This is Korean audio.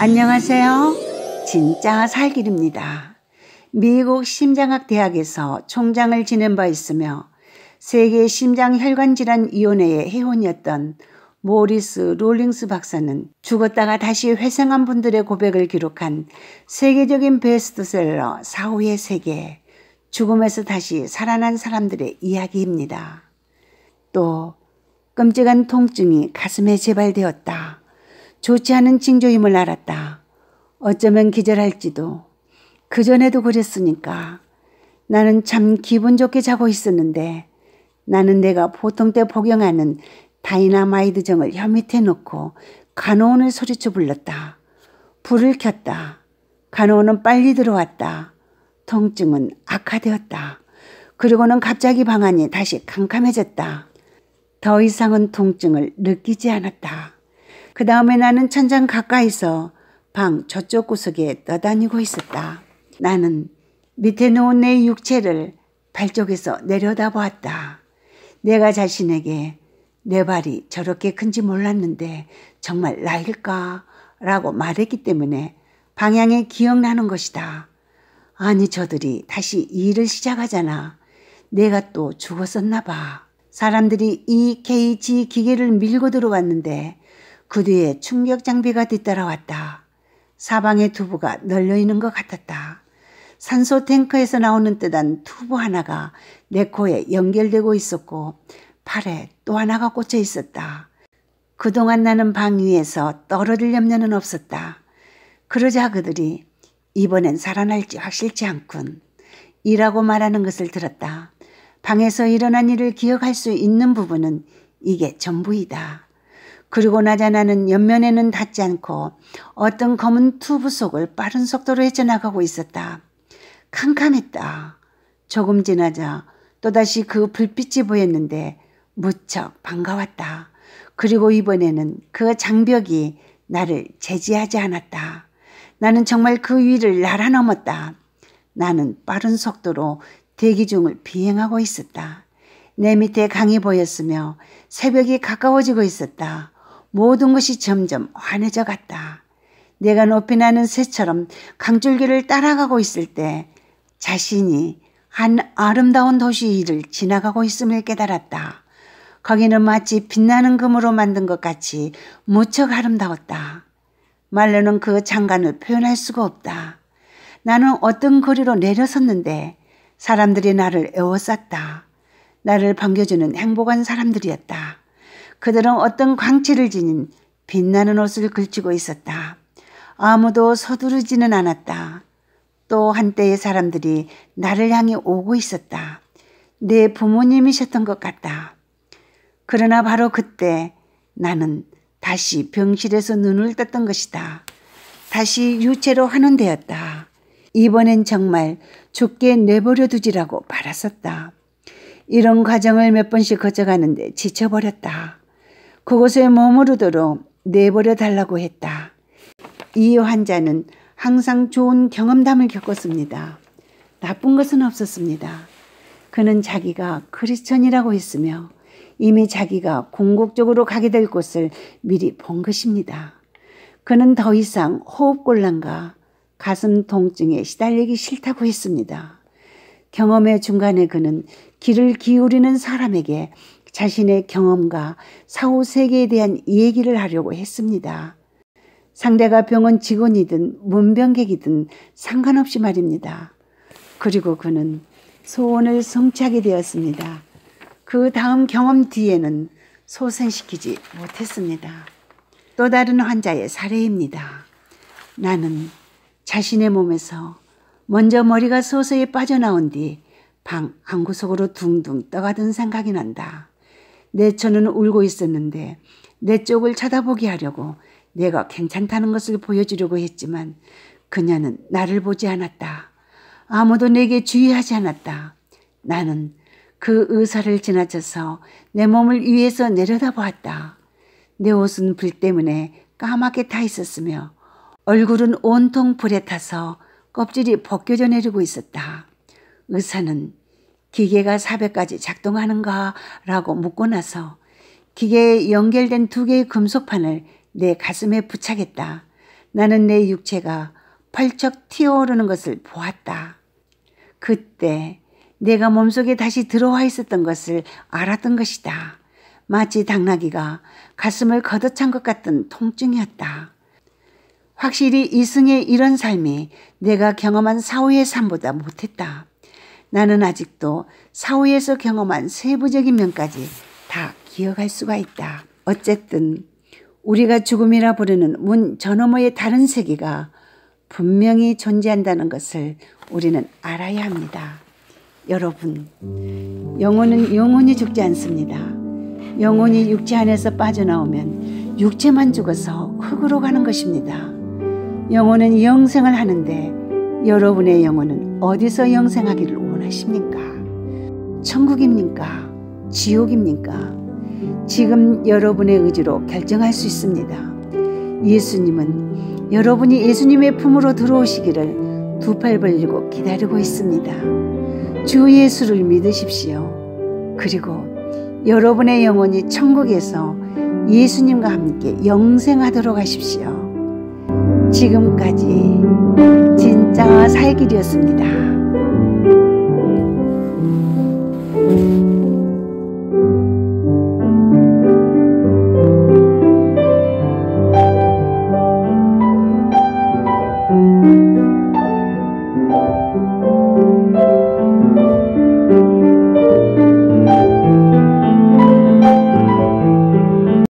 안녕하세요. 진짜 살길입니다. 미국 심장학 대학에서 총장을 지낸 바 있으며 세계 심장혈관질환위원회의 회원이었던 모리스 롤링스 박사는 죽었다가 다시 회생한 분들의 고백을 기록한 세계적인 베스트셀러 사후의 세계, 죽음에서 다시 살아난 사람들의 이야기입니다. 또 끔찍한 통증이 가슴에 재발되었다. 좋지 않은 징조임을 알았다. 어쩌면 기절할지도. 그전에도 그랬으니까. 나는 참 기분 좋게 자고 있었는데 나는 내가 보통 때 복용하는 다이나마이드 정을 혀 밑에 놓고 간호원을 소리쳐 불렀다. 불을 켰다. 간호원은 빨리 들어왔다. 통증은 악화되었다. 그리고는 갑자기 방안이 다시 캄캄해졌다. 더 이상은 통증을 느끼지 않았다. 그 다음에 나는 천장 가까이서 방 저쪽 구석에 떠다니고 있었다. 나는 밑에 놓은 내 육체를 발 쪽에서 내려다 보았다. 내가 자신에게 내 발이 저렇게 큰지 몰랐는데 정말 나일까? 라고 말했기 때문에 방향에 기억나는 것이다. 아니, 저들이 다시 일을 시작하잖아. 내가 또 죽었었나 봐. 사람들이 이 KG 기계를 밀고 들어왔는데 그 뒤에 충격 장비가 뒤따라왔다. 사방에 투부가 널려 있는 것 같았다. 산소 탱크에서 나오는 뜨단 투부 하나가 내 코에 연결되고 있었고 팔에 또 하나가 꽂혀 있었다. 그동안 나는 방 위에서 떨어질 염려는 없었다. 그러자 그들이 이번엔 살아날지 확실치 않군. 이라고 말하는 것을 들었다. 방에서 일어난 일을 기억할 수 있는 부분은 이게 전부이다. 그리고 나자나는 옆면에는 닿지 않고 어떤 검은 투부 속을 빠른 속도로 헤쳐나가고 있었다. 캄캄했다. 조금 지나자 또다시 그 불빛이 보였는데 무척 반가웠다. 그리고 이번에는 그 장벽이 나를 제지하지 않았다. 나는 정말 그 위를 날아 넘었다. 나는 빠른 속도로 대기 중을 비행하고 있었다. 내 밑에 강이 보였으며 새벽이 가까워지고 있었다. 모든 것이 점점 환해져 갔다. 내가 높이 나는 새처럼 강줄기를 따라가고 있을 때 자신이 한 아름다운 도시 위를 지나가고 있음을 깨달았다. 거기는 마치 빛나는 금으로 만든 것 같이 무척 아름다웠다. 말로는 그 장관을 표현할 수가 없다. 나는 어떤 거리로 내려섰는데 사람들이 나를 애워쌌다. 나를 반겨주는 행복한 사람들이었다. 그들은 어떤 광채를 지닌 빛나는 옷을 걸치고 있었다. 아무도 서두르지는 않았다. 또 한때의 사람들이 나를 향해 오고 있었다. 내 부모님이셨던 것 같다. 그러나 바로 그때 나는 다시 병실에서 눈을 떴던 것이다. 다시 유체로 하는 데였다 이번엔 정말 죽게 내버려 두지라고 바랐었다. 이런 과정을 몇 번씩 거쳐가는데 지쳐버렸다. 그곳에 머무르도록 내버려 달라고 했다. 이 환자는 항상 좋은 경험담을 겪었습니다. 나쁜 것은 없었습니다. 그는 자기가 크리스천이라고 했으며 이미 자기가 궁극적으로 가게 될 곳을 미리 본 것입니다. 그는 더 이상 호흡곤란과 가슴 통증에 시달리기 싫다고 했습니다. 경험의 중간에 그는 귀를 기울이는 사람에게 자신의 경험과 사후 세계에 대한 얘기를 하려고 했습니다. 상대가 병원 직원이든 문병객이든 상관없이 말입니다. 그리고 그는 소원을 성취하게 되었습니다. 그 다음 경험 뒤에는 소생시키지 못했습니다. 또 다른 환자의 사례입니다. 나는 자신의 몸에서 먼저 머리가 서서히 빠져나온 뒤 방 안구석으로 둥둥 떠가던 생각이 난다. 내 처는 울고 있었는데 내 쪽을 쳐다보게 하려고 내가 괜찮다는 것을 보여주려고 했지만 그녀는 나를 보지 않았다. 아무도 내게 주의하지 않았다. 나는 그 의사를 지나쳐서 내 몸을 위에서 내려다보았다. 내 옷은 불 때문에 까맣게 타 있었으며 얼굴은 온통 불에 타서 껍질이 벗겨져 내리고 있었다. 의사는 기계가 400까지 작동하는가라고 묻고 나서 기계에 연결된 두 개의 금속판을 내 가슴에 부착했다 나는 내 육체가 펄쩍 튀어오르는 것을 보았다. 그때 내가 몸속에 다시 들어와 있었던 것을 알았던 것이다. 마치 당나귀가 가슴을 걷어찬 것 같은 통증이었다. 확실히 이승의 이런 삶이 내가 경험한 사후의 삶보다 못했다. 나는 아직도 사후에서 경험한 세부적인 면까지 다 기억할 수가 있다. 어쨌든 우리가 죽음이라 부르는 문전어머의 다른 세계가 분명히 존재한다는 것을 우리는 알아야 합니다. 여러분, 영혼은 영혼이 죽지 않습니다. 영혼이 육체 안에서 빠져나오면 육체만 죽어서 흙으로 가는 것입니다. 영혼은 영생을 하는데 여러분의 영혼은 어디서 영생하기를 원하십니까? 천국입니까? 지옥입니까? 지금 여러분의 의지로 결정할 수 있습니다. 예수님은 여러분이 예수님의 품으로 들어오시기를 두 팔 벌리고 기다리고 있습니다. 주 예수를 믿으십시오. 그리고 여러분의 영혼이 천국에서 예수님과 함께 영생하도록 하십시오. 지금까지 진짜 살길이었습니다.